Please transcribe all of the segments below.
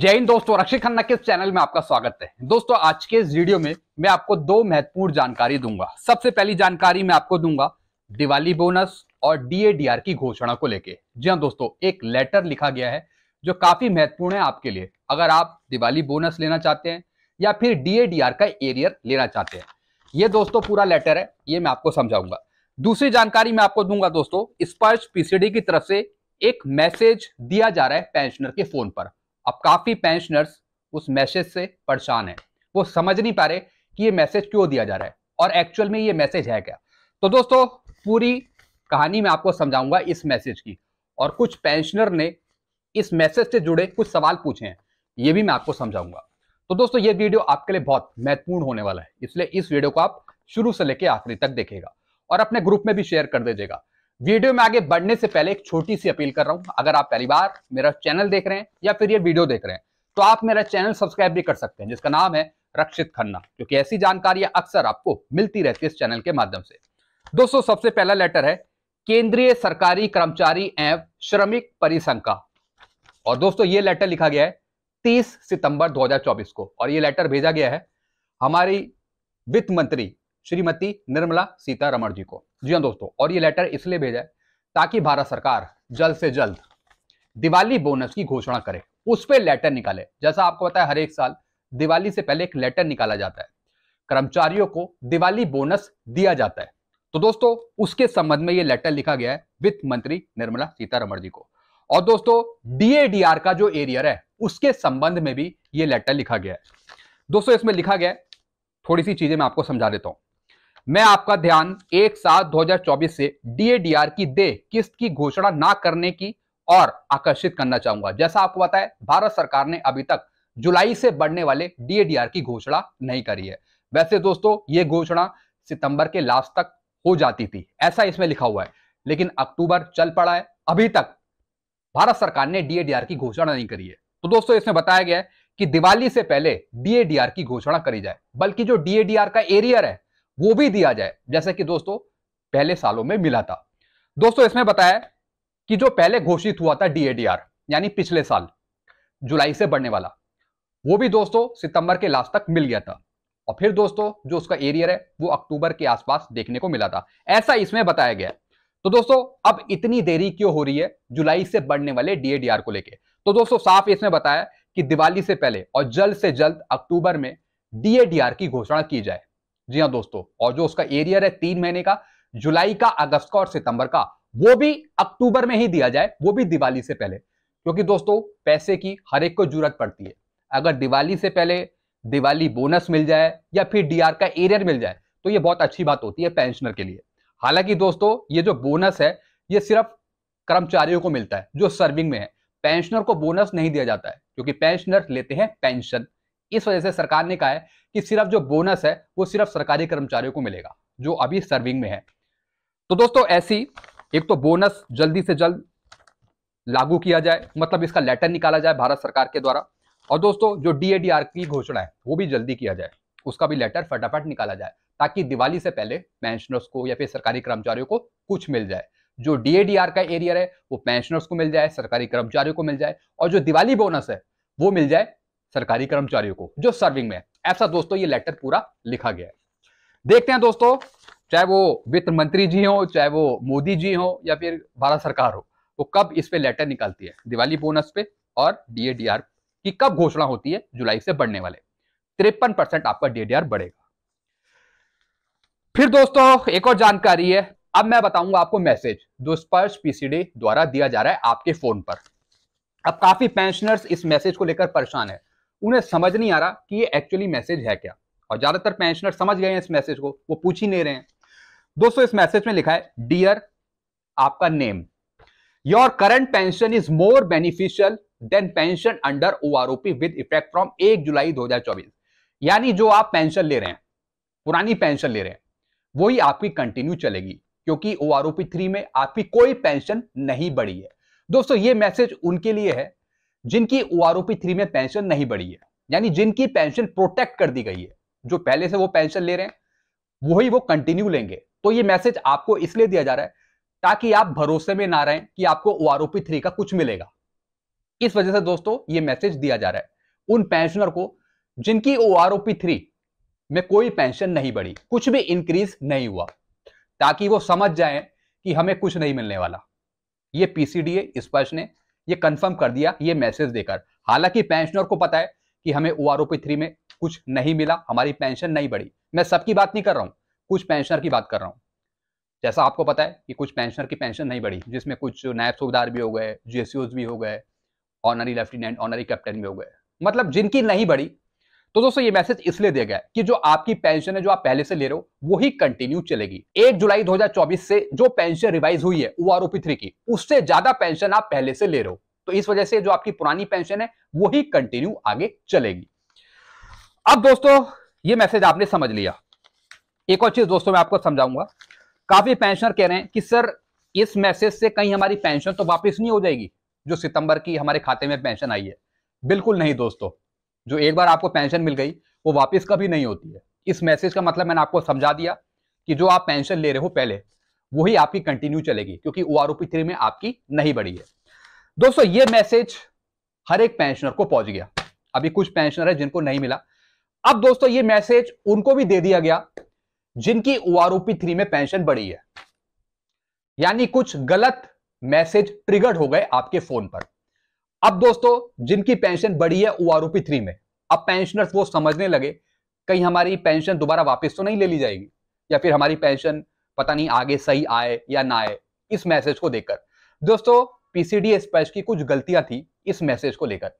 जय हिंद दोस्तों रक्षित खन्ना के चैनल में आपका स्वागत है दोस्तों आज के इस वीडियो में मैं आपको दो महत्वपूर्ण जानकारी दूंगा सबसे पहली जानकारी मैं आपको दूंगा दिवाली बोनस और डीएडीआर की घोषणा को लेके जी हाँ दोस्तों एक लेटर लिखा गया है जो काफी महत्वपूर्ण है आपके लिए अगर आप दिवाली बोनस लेना चाहते हैं या फिर डीएडीआर का एरियर लेना चाहते हैं ये दोस्तों पूरा लेटर है ये मैं आपको समझाऊंगा दूसरी जानकारी मैं आपको दूंगा दोस्तों स्पर्श पीसीडी की तरफ से एक मैसेज दिया जा रहा है पेंशनर के फोन पर अब काफ़ी पेंशनर्स उस मैसेज से परेशान हैं वो समझ नहीं पा रहे कि ये मैसेज क्यों दिया जा रहा है और एक्चुअल में ये मैसेज है क्या तो दोस्तों पूरी कहानी मैं आपको समझाऊंगा इस मैसेज की और कुछ पेंशनर ने इस मैसेज से जुड़े कुछ सवाल पूछे हैं ये भी मैं आपको समझाऊंगा तो दोस्तों ये वीडियो आपके लिए बहुत महत्वपूर्ण होने वाला है इसलिए इस वीडियो को आप शुरू से लेकर आखिरी तक देखेगा और अपने ग्रुप में भी शेयर कर दीजिएगा वीडियो में आगे बढ़ने से पहले एक छोटी सी अपील कर रहा हूं अगर आप पहली बार मेरा चैनल देख रहे हैं या फिर ये वीडियो देख रहे हैं तो आप मेरा चैनल सब्सक्राइब भी कर सकते हैं जिसका नाम है रक्षित खन्ना क्योंकि ऐसी जानकारियां अक्सर आपको मिलती रहती है इस चैनल के माध्यम से दोस्तों सबसे पहला लेटर है केंद्रीय सरकारी कर्मचारी एवं श्रमिक परिसंघ का और दोस्तों ये लेटर लिखा गया है तीस सितंबर दो को और ये लेटर भेजा गया है हमारी वित्त मंत्री श्रीमती निर्मला सीतारमण जी को जी हाँ दोस्तों और ये लेटर इसलिए भेजा है ताकि भारत सरकार जल्द से जल्द दिवाली बोनस की घोषणा करे उस पर लेटर निकाले जैसा आपको पता है हर एक साल दिवाली से पहले एक लेटर निकाला जाता है कर्मचारियों को दिवाली बोनस दिया जाता है तो दोस्तों उसके संबंध में यह लेटर लिखा गया है वित्त मंत्री निर्मला सीतारमण जी को और दोस्तों डीएडीआर का जो एरियर है उसके संबंध में भी यह लेटर लिखा गया है दोस्तों इसमें लिखा गया है थोड़ी सी चीजें मैं आपको समझा देता हूं मैं आपका ध्यान एक सात 2024 से डीएडीआर की दे किस्त की घोषणा ना करने की और आकर्षित करना चाहूंगा जैसा आपको पता है भारत सरकार ने अभी तक जुलाई से बढ़ने वाले डीएडीआर की घोषणा नहीं करी है वैसे दोस्तों ये घोषणा सितंबर के लास्ट तक हो जाती थी ऐसा इसमें लिखा हुआ है लेकिन अक्टूबर चल पड़ा है अभी तक भारत सरकार ने डीएडीआर की घोषणा नहीं करी है तो दोस्तों इसमें बताया गया है कि दिवाली से पहले डीएडीआर की घोषणा करी जाए बल्कि जो डीएडीआर का एरियर है वो भी दिया जाए जैसे कि दोस्तों पहले सालों में मिला था दोस्तों इसमें बताया कि जो पहले घोषित हुआ था डीएडीआर यानी पिछले साल जुलाई से बढ़ने वाला वो भी दोस्तों सितंबर के लास्ट तक मिल गया था और फिर दोस्तों जो उसका एरियर है वो अक्टूबर के आसपास देखने को मिला था ऐसा इसमें बताया गया तो दोस्तों अब इतनी देरी क्यों हो रही है जुलाई से बढ़ने वाले डीएडीआर को लेकर तो दोस्तों साफ इसमें बताया कि दिवाली से पहले और जल्द से जल्द अक्टूबर में डीएडीआर की घोषणा की जाए जी हाँ दोस्तों और जो उसका एरियर है तीन महीने का जुलाई का अगस्त का और सितंबर का वो भी अक्टूबर में ही दिया जाए वो भी दिवाली से पहले क्योंकि दोस्तों पैसे की हर एक को जरूरत पड़ती है अगर दिवाली से पहले दिवाली बोनस मिल जाए या फिर डीआर का एरियर मिल जाए तो ये बहुत अच्छी बात होती है पेंशनर के लिए हालांकि दोस्तों ये जो बोनस है ये सिर्फ कर्मचारियों को मिलता है जो सर्विंग में है पेंशनर को बोनस नहीं दिया जाता है क्योंकि पेंशनर लेते हैं पेंशन इस वजह से सरकार ने कहा है कि सिर्फ जो बोनस है वो सिर्फ सरकारी कर्मचारियों को मिलेगा जो अभी सर्विंग में है तो दोस्तों ऐसी एक तो बोनस जल्दी से जल्द लागू किया जाए मतलब इसका लेटर निकाला जाए भारत सरकार के द्वारा और दोस्तों जो डीएडीआर की घोषणा है वो भी जल्दी किया जाए उसका भी लेटर फटाफट निकाला जाए ताकि दिवाली से पहले पेंशनर्स को या फिर सरकारी कर्मचारियों को कुछ मिल जाए जो डीएडीआर का एरियर है वो पेंशनर्स को मिल जाए सरकारी कर्मचारियों को मिल जाए और जो दिवाली बोनस है वो मिल जाए सरकारी कर्मचारियों को जो सर्विंग में है ऐसा दोस्तों ये लेटर पूरा लिखा गया है देखते हैं दोस्तों चाहे वो वित्त मंत्री जी हो चाहे वो मोदी जी हो या फिर भारत सरकार हो वो कब इस पे लेटर निकालती है दिवाली बोनस पे और डीएडीआर की कब घोषणा होती है जुलाई से बढ़ने वाले तिरपन परसेंट आपका डीएडीआर बढ़ेगा फिर दोस्तों एक और जानकारी है अब मैं बताऊंगा आपको मैसेज जो स्पर्श पीसीडी द्वारा दिया जा रहा है आपके फोन पर अब काफी पेंशनर्स इस मैसेज को लेकर परेशान है उन्हें समझ नहीं आ रहा कि ये एक्चुअली मैसेज है क्या और ज़्यादातर पेंशनर समझ गए हैं इस मैसेज को वो पूछ ही नहीं रहे हैं दोस्तों इस मैसेज में लिखा है डियर आपका name your current pension is more beneficial than pension under O R OP with effect from एक जुलाई 2024 यानी जो आप पेंशन ले रहे हैं पुरानी पेंशन ले रहे हैं वही आपकी कंटिन्यू चलेगी क्योंकि ओ आर ओपी थ्री में आपकी कोई पेंशन नहीं बढ़ी है दोस्तों ये मैसेज उनके लिए है जिनकी ओ आर थ्री में पेंशन नहीं बढ़ी है यानी जिनकी पेंशन प्रोटेक्ट कर दी गई है जो पहले से वो पेंशन ले रहे हैं वही वो, वो कंटिन्यू लेंगे तो ये मैसेज आपको इसलिए दिया जा रहा है ताकि आप भरोसे में ना रहें कि आपको ओ आर थ्री का कुछ मिलेगा इस वजह से दोस्तों ये मैसेज दिया जा रहा है उन पेंशनर को जिनकी ओ आर थ्री में कोई पेंशन नहीं बढ़ी कुछ भी इंक्रीज नहीं हुआ ताकि वो समझ जाए कि हमें कुछ नहीं मिलने वाला ये पीसीडीए स्पष्ट ने ये कंफर्म कर दिया ये मैसेज देकर हालांकि पेंशनर को पता है कि हमें ओ आर में कुछ नहीं मिला हमारी पेंशन नहीं बढ़ी मैं सबकी बात नहीं कर रहा हूँ कुछ पेंशनर की बात कर रहा हूँ जैसा आपको पता है कि कुछ पेंशनर की पेंशन नहीं बढ़ी जिसमें कुछ नायब सूबेदार भी हो गए जे भी हो गए ऑनरी लेफ्टिनेंट ऑनरी कैप्टन भी हो गए मतलब जिनकी नहीं बढ़ी तो दोस्तों ये मैसेज इसलिए दिया गया कि जो आपकी पेंशन है जो आप पहले से ले रहे हो वो ही कंटिन्यू चलेगी एक जुलाई 2024 से जो पेंशन रिवाइज हुई है ओ आर थ्री की उससे ज्यादा पेंशन आप पहले से ले रहे हो तो इस वजह से जो आपकी पुरानी पेंशन है वो ही कंटिन्यू आगे चलेगी अब दोस्तों ये मैसेज आपने समझ लिया एक और चीज दोस्तों मैं आपको समझाऊंगा काफी पेंशनर कह रहे हैं कि सर इस मैसेज से कहीं हमारी पेंशन तो वापस नहीं हो जाएगी जो सितंबर की हमारे खाते में पेंशन आई है बिल्कुल नहीं दोस्तों जो एक बार आपको पेंशन मिल गई वो वापस कभी नहीं होती है इस मैसेज का मतलब मैंने आपको समझा दिया कि जो आप पेंशन ले रहे हो पहले वही आपकी कंटिन्यू चलेगी क्योंकि ओ आर में आपकी नहीं बढ़ी है दोस्तों ये मैसेज हर एक पेंशनर को पहुंच गया अभी कुछ पेंशनर है जिनको नहीं मिला अब दोस्तों ये मैसेज उनको भी दे दिया गया जिनकी ओ आर थ्री में पेंशन बढ़ी है यानी कुछ गलत मैसेज ट्रिगर्ड हो गए आपके फोन पर अब दोस्तों जिनकी पेंशन बढ़ी है ओ थ्री में अब पेंशनर्स वो समझने लगे कहीं हमारी पेंशन दोबारा वापस तो नहीं ले ली जाएगी या फिर हमारी पेंशन पता नहीं आगे सही आए या ना आए इस मैसेज को देखकर दोस्तों पीसीडी एक्सप्रेस की कुछ गलतियां थी इस मैसेज को लेकर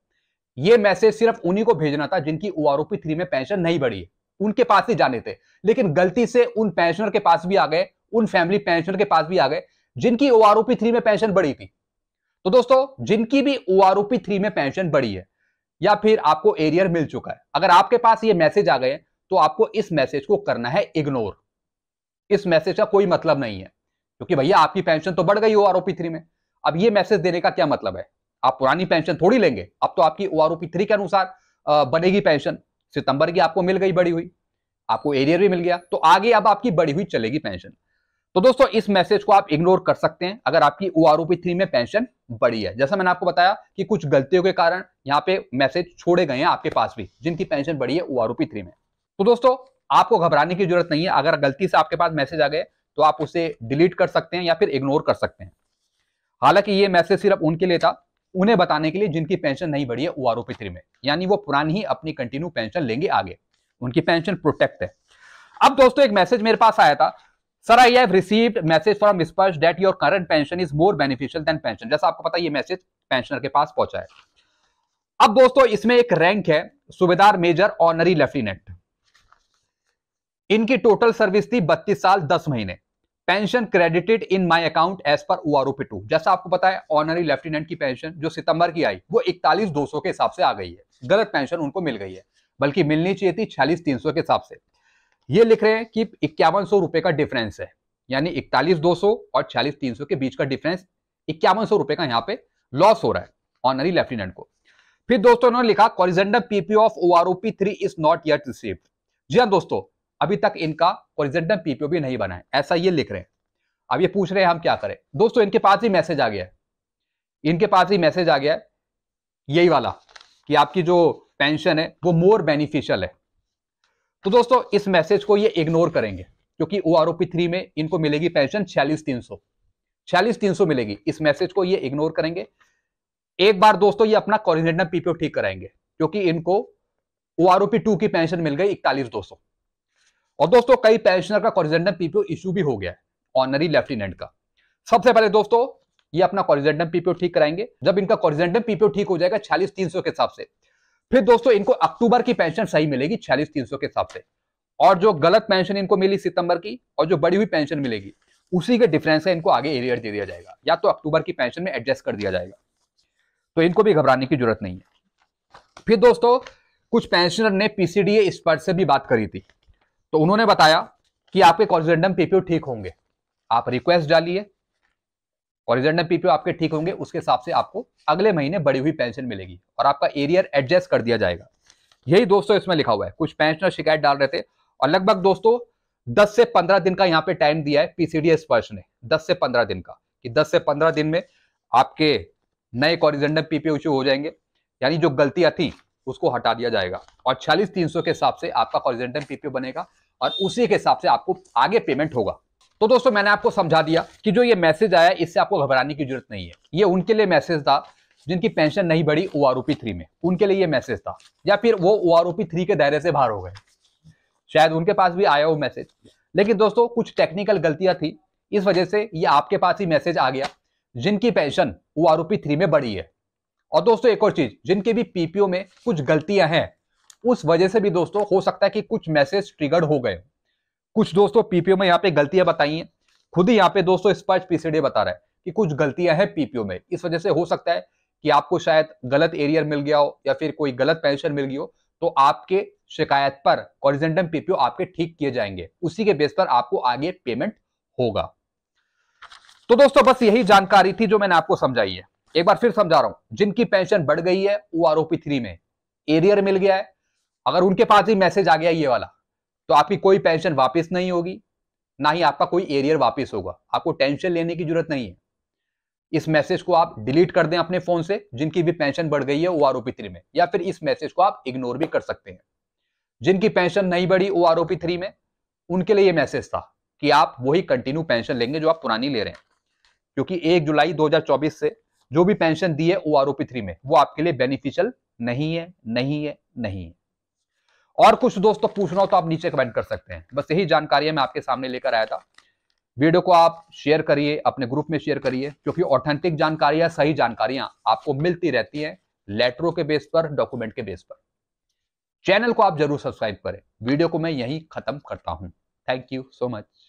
यह मैसेज सिर्फ उन्हीं को भेजना था जिनकी ओ थ्री में पेंशन नहीं बढ़ी उनके पास ही जाने थे लेकिन गलती से उन पेंशनर के पास भी आ गए उन फैमिली पेंशनर के पास भी आ गए जिनकी ओ थ्री में पेंशन बढ़ी थी तो दोस्तों जिनकी भी ओ आर थ्री में पेंशन बढ़ी है या फिर आपको एरियर मिल चुका है अगर आपके पास ये मैसेज आ गए तो आपको इस मैसेज को करना है इग्नोर इस मैसेज का कोई मतलब नहीं है क्योंकि भैया आपकी पेंशन तो बढ़ गई ओ आर थ्री में अब ये मैसेज देने का क्या मतलब है आप पुरानी पेंशन थोड़ी लेंगे अब तो आपकी ओ आर थ्री के अनुसार बनेगी पेंशन सितंबर की आपको मिल गई बड़ी हुई आपको एरियर भी मिल गया तो आगे अब आपकी बड़ी हुई चलेगी पेंशन तो दोस्तों इस मैसेज को आप इग्नोर कर सकते हैं अगर आपकी ओ आर थ्री में पेंशन बढ़ी है जैसा मैंने आपको बताया कि कुछ गलतियों के कारण यहाँ पे मैसेज छोड़े गए हैं आपके पास भी जिनकी पेंशन बड़ी है ओ आर थ्री में तो दोस्तों आपको घबराने की जरूरत नहीं है अगर गलती से आपके पास मैसेज आ गए तो आप उसे डिलीट कर सकते हैं या फिर इग्नोर कर सकते हैं हालांकि ये मैसेज सिर्फ उनके लिए था उन्हें बताने के लिए जिनकी पेंशन नहीं बढ़ी है ओ आर थ्री में यानी वो पुरानी ही अपनी कंटिन्यू पेंशन लेंगे आगे उनकी पेंशन प्रोटेक्ट है अब दोस्तों एक मैसेज मेरे पास आया था sir I have received message from Sparsh that your current pension is more beneficial than pension जैसा आपको पता है ये मैसेज पेंशनर के पास पहुंचा है अब दोस्तों इसमें एक रैंक है सुबेदार मेजर ऑनरी लेफ्टिनेंट इनकी टोटल सर्विस थी बत्तीस साल दस महीने pension credited in my account as पर O R O P two जैसा आपको पता है ऑनरी लेफ्टिनेंट की पेंशन जो सितंबर की आई वो इकतालीस दो सौ के हिसाब से आ गई है गलत पेंशन उनको मिल गई है बल्कि मिलनी चाहिए थी छियालीस तीन सौ के हिसाब से ये लिख रहे हैं कि इक्यावन सौ रुपए का डिफरेंस है यानी इकतालीस दो सौ और छियालीस तीन सौ के बीच का डिफरेंस इक्यावन सौ रुपए का यहाँ पे लॉस हो रहा है ऑनरी लेफ्टिनेंट को फिर दोस्तों उन्होंने लिखा corrigendum PP of O R OP three is not yet receive जी हाँ दोस्तों अभी तक इनका कॉरिजेंडम पीपीओ भी नहीं बना है ऐसा ये लिख रहे हैं अब ये पूछ रहे हैं हम क्या करें दोस्तों इनके पास ही मैसेज आ गया इनके पास ही मैसेज आ गया यही वाला कि आपकी जो पेंशन है वो मोर बेनिफिशियल है तो दोस्तों इस मैसेज को ये इग्नोर करेंगे क्योंकि ओ आर थ्री में इनको मिलेगी पेंशन छियालीस तीन सौ छियालीस तीन सौ मिलेगी इस मैसेज को ये इग्नोर करेंगे एक बार दोस्तों ये अपना कॉर्डिनेटर पीपीओ ठीक कराएंगे क्योंकि इनको ओ आर टू की पेंशन मिल गई इकतालीस दो सौ और दोस्तों कई पेंशनर का कॉरिजेंडम पीपीओ इश्यू भी हो गया है ऑनरी लेफ्टिनेंट का सबसे पहले दोस्तों ये अपना कॉर्डिनेटम पीपीओ ठीक कराएंगे जब इनका कॉरिजेंटम पीपीओ ठीक हो जाएगा छियालीस तीन सौ के हिसाब से फिर दोस्तों इनको अक्टूबर की पेंशन सही मिलेगी छियालीस तीन के हिसाब से और जो गलत पेंशन इनको मिली सितंबर की और जो बड़ी हुई पेंशन मिलेगी उसी के डिफरेंस का इनको आगे एरियर दे दिया जाएगा या तो अक्टूबर की पेंशन में एडजस्ट कर दिया जाएगा तो इनको भी घबराने की जरूरत नहीं है फिर दोस्तों कुछ पेंशनर ने पीसीडीए एक्सपर्ट से भी बात करी थी तो उन्होंने बताया कि आपके कॉन्जेंडम पीपीओ ठीक होंगे आप रिक्वेस्ट डालिए और हॉरिजेंटल पीपीओ आपके ठीक होंगे उसके हिसाब से आपको अगले महीने बढ़ी हुई पेंशन मिलेगी और आपका एरियर एडजस्ट कर दिया जाएगा यही दोस्तों इसमें लिखा हुआ है कुछ पेंशनर शिकायत डाल रहे थे और लगभग दोस्तों 10 से 15 दिन का यहाँ पे टाइम दिया है पीसीडी स्पर्श ने 10 से 15 दिन का कि 10 से 15 दिन में आपके नए कॉरिजेंडम पीपीओ इश्यू हो जाएंगे यानी जो गलतियां थी उसको हटा दिया जाएगा और छियालीस तीन के हिसाब से आपका कॉरिजेंडम पीपीओ बनेगा और उसी के हिसाब से आपको आगे पेमेंट होगा तो दोस्तों मैंने आपको समझा दिया कि जो ये मैसेज आया इससे आपको घबराने की जरूरत नहीं है ये उनके लिए मैसेज था जिनकी पेंशन नहीं बढ़ी ओ आर थ्री में उनके लिए ये मैसेज था या फिर वो ओ आर थ्री के दायरे से बाहर हो गए शायद उनके पास भी आया वो मैसेज लेकिन दोस्तों कुछ टेक्निकल गलतियां थी इस वजह से ये आपके पास ही मैसेज आ गया जिनकी पेंशन ओ आर थ्री में बढ़ी है और दोस्तों एक और चीज जिनके भी पीपीओ में कुछ गलतियां हैं उस वजह से भी दोस्तों हो सकता है कि कुछ मैसेज ट्रिगर्ड हो गए कुछ दोस्तों पीपीओ में यहाँ पे गलतियां बताई हैं खुद ही यहाँ पे दोस्तों स्पर्श पीसीडी बता रहा है कि कुछ गलतियां हैं पीपीओ में इस वजह से हो सकता है कि आपको शायद गलत एरियर मिल गया हो या फिर कोई गलत पेंशन मिल गई हो तो आपके शिकायत पर कॉरिजेंडम पीपीओ आपके ठीक किए जाएंगे उसी के बेस पर आपको आगे पेमेंट होगा तो दोस्तों बस यही जानकारी थी जो मैंने आपको समझाई है एक बार फिर समझा रहा हूं जिनकी पेंशन बढ़ गई है वो आरोपी थ्री में एरियर मिल गया है अगर उनके पास ही मैसेज आ गया ये वाला तो आपकी कोई पेंशन वापस नहीं होगी ना ही आपका कोई एरियर वापस होगा आपको टेंशन लेने की जरूरत नहीं है इस मैसेज को आप डिलीट कर दें अपने फोन से जिनकी भी पेंशन बढ़ गई है ओ आर थ्री में या फिर इस मैसेज को आप इग्नोर भी कर सकते हैं जिनकी पेंशन नहीं बढ़ी ओ आर थ्री में उनके लिए ये मैसेज था कि आप वही कंटिन्यू पेंशन लेंगे जो आप पुरानी ले रहे हैं क्योंकि एक जुलाई दो से जो भी पेंशन दी है ओ आर थ्री में वो आपके लिए बेनिफिशियल नहीं है नहीं है नहीं है और कुछ दोस्तों तो पूछना हो तो आप नीचे कमेंट कर सकते हैं बस यही जानकारी मैं आपके सामने लेकर आया था वीडियो को आप शेयर करिए अपने ग्रुप में शेयर करिए क्योंकि ऑथेंटिक जानकारियां सही जानकारियां आपको मिलती रहती हैं लेटरों के बेस पर डॉक्यूमेंट के बेस पर चैनल को आप जरूर सब्सक्राइब करें वीडियो को मैं यहीं खत्म करता हूं थैंक यू सो मच